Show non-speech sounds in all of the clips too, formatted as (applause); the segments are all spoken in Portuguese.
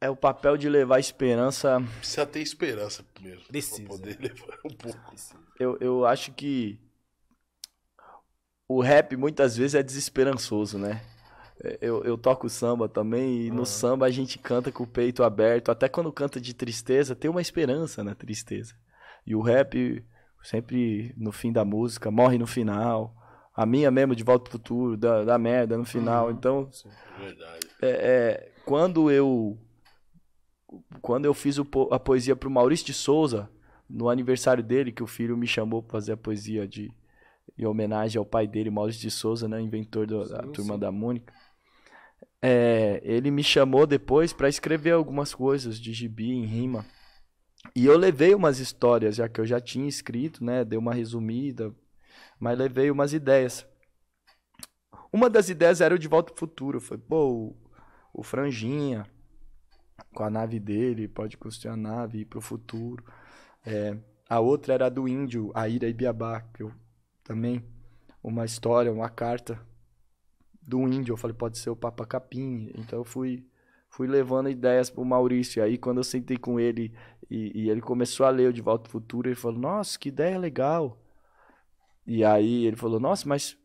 é o papel de levar esperança. Precisa ter esperança primeiro. Precisa. Pra poder (laughs) levar um pouco. Eu, eu acho que o rap muitas vezes é desesperançoso, né? Eu, eu toco samba também, e uhum. no samba a gente canta com o peito aberto. Até quando canta de tristeza, tem uma esperança na tristeza. E o rap, sempre no fim da música, morre no final. A minha mesmo, de volta pro futuro, da, merda no final. Uhum. Então. É verdade. É, é, quando eu quando eu fiz a poesia para o Maurício de Souza, no aniversário dele, que o filho me chamou para fazer a poesia de em homenagem ao pai dele, Maurício de Souza, né, inventor do, sim, da sim. turma da Mônica. É, ele me chamou depois para escrever algumas coisas de gibi em rima. E eu levei umas histórias, já que eu já tinha escrito, né? Dei uma resumida, mas levei umas ideias. Uma das ideias era o De Volta ao Futuro. Foi, pô, o, o Franjinha, com a nave dele, pode construir a nave e ir pro futuro. É, a outra era a do índio, a Ira Ibiabá, que eu também uma história, uma carta do índio, eu falei, pode ser o Papa Capim. Então eu fui fui levando ideias pro Maurício. Aí quando eu sentei com ele e, e ele começou a ler o De Volta ao Futuro, ele falou: "Nossa, que ideia legal". E aí ele falou: "Nossa, mas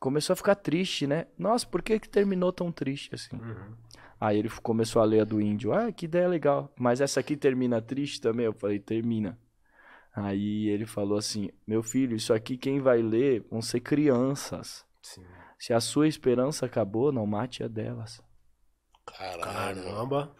começou a ficar triste, né? Nossa, por que, que terminou tão triste assim? Uhum. Aí ele começou a ler a do índio. Ah, que ideia legal. Mas essa aqui termina triste também? Eu falei, termina. Aí ele falou assim: Meu filho, isso aqui quem vai ler vão ser crianças. Sim. Se a sua esperança acabou, não mate a delas. Caramba. Caramba.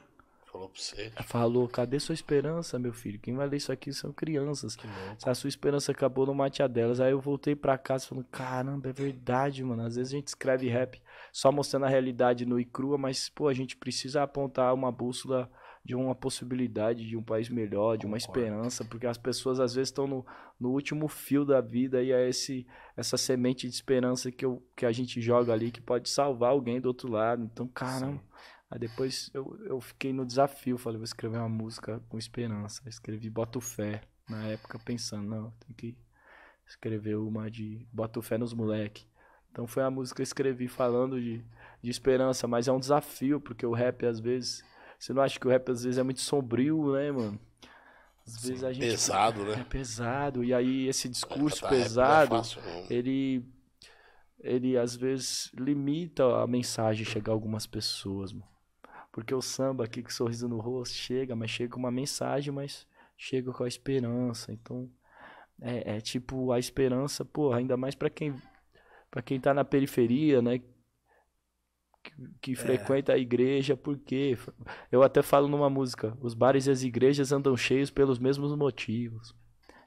Falou pra você. Falou, cadê sua esperança, meu filho? Quem vai ler isso aqui são crianças. Se a sua esperança acabou, não mate a delas. Aí eu voltei pra casa falando, caramba, é verdade, mano. Às vezes a gente escreve rap só mostrando a realidade nua e crua, mas, pô, a gente precisa apontar uma bússola de uma possibilidade de um país melhor, de uma esperança, porque as pessoas às vezes estão no, no último fio da vida e é esse, essa semente de esperança que, eu, que a gente joga ali que pode salvar alguém do outro lado. Então, caramba, Sim. Aí depois eu, eu fiquei no desafio, falei, vou escrever uma música com esperança. Escrevi Boto Fé, na época pensando, não, tem que escrever uma de Boto Fé nos moleque. Então foi a música que eu escrevi falando de, de esperança, mas é um desafio, porque o rap às vezes, você não acha que o rap às vezes é muito sombrio, né, mano? Às Sim, vezes a gente pesado, né? É pesado, e aí esse discurso tá, é pesado, é fácil, ele ele às vezes limita a mensagem chegar a algumas pessoas, mano. Porque o samba aqui com sorriso no rosto chega, mas chega com uma mensagem, mas chega com a esperança. Então, é, é tipo a esperança, porra, ainda mais para quem para quem tá na periferia, né? Que, que é. frequenta a igreja, porque eu até falo numa música, os bares e as igrejas andam cheios pelos mesmos motivos.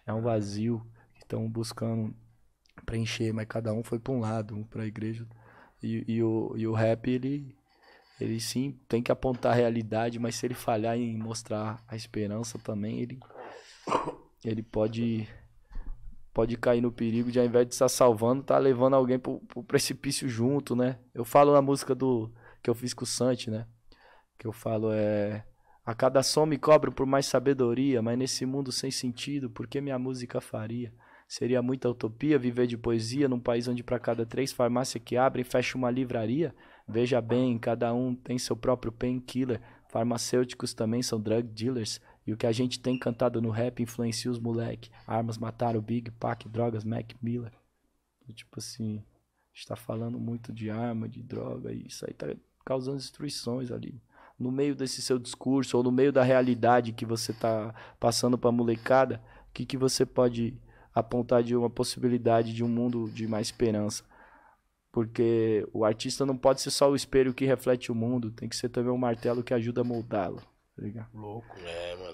É um vazio que estão buscando preencher, mas cada um foi para um lado, um para a igreja. E, e, o, e o rap ele ele sim tem que apontar a realidade, mas se ele falhar em mostrar a esperança também, ele, ele pode pode cair no perigo de ao invés de estar salvando, tá levando alguém pro, pro precipício junto, né? Eu falo na música do que eu fiz com o Santi, né? Que eu falo é a cada som me cobro por mais sabedoria, mas nesse mundo sem sentido, por que minha música faria? Seria muita utopia viver de poesia num país onde para cada três farmácias que abrem fecha uma livraria? Veja bem, cada um tem seu próprio painkiller. Farmacêuticos também são drug dealers. E o que a gente tem cantado no rap influencia os moleque. Armas mataram Big pack drogas, Mac Miller. Tipo assim, está falando muito de arma, de droga, e isso aí tá causando destruições ali. No meio desse seu discurso, ou no meio da realidade que você tá passando pra molecada, o que, que você pode apontar de uma possibilidade de um mundo de mais esperança? Porque o artista não pode ser só o espelho que reflete o mundo, tem que ser também um martelo que ajuda a moldá-lo. Tá Louco. É, mano.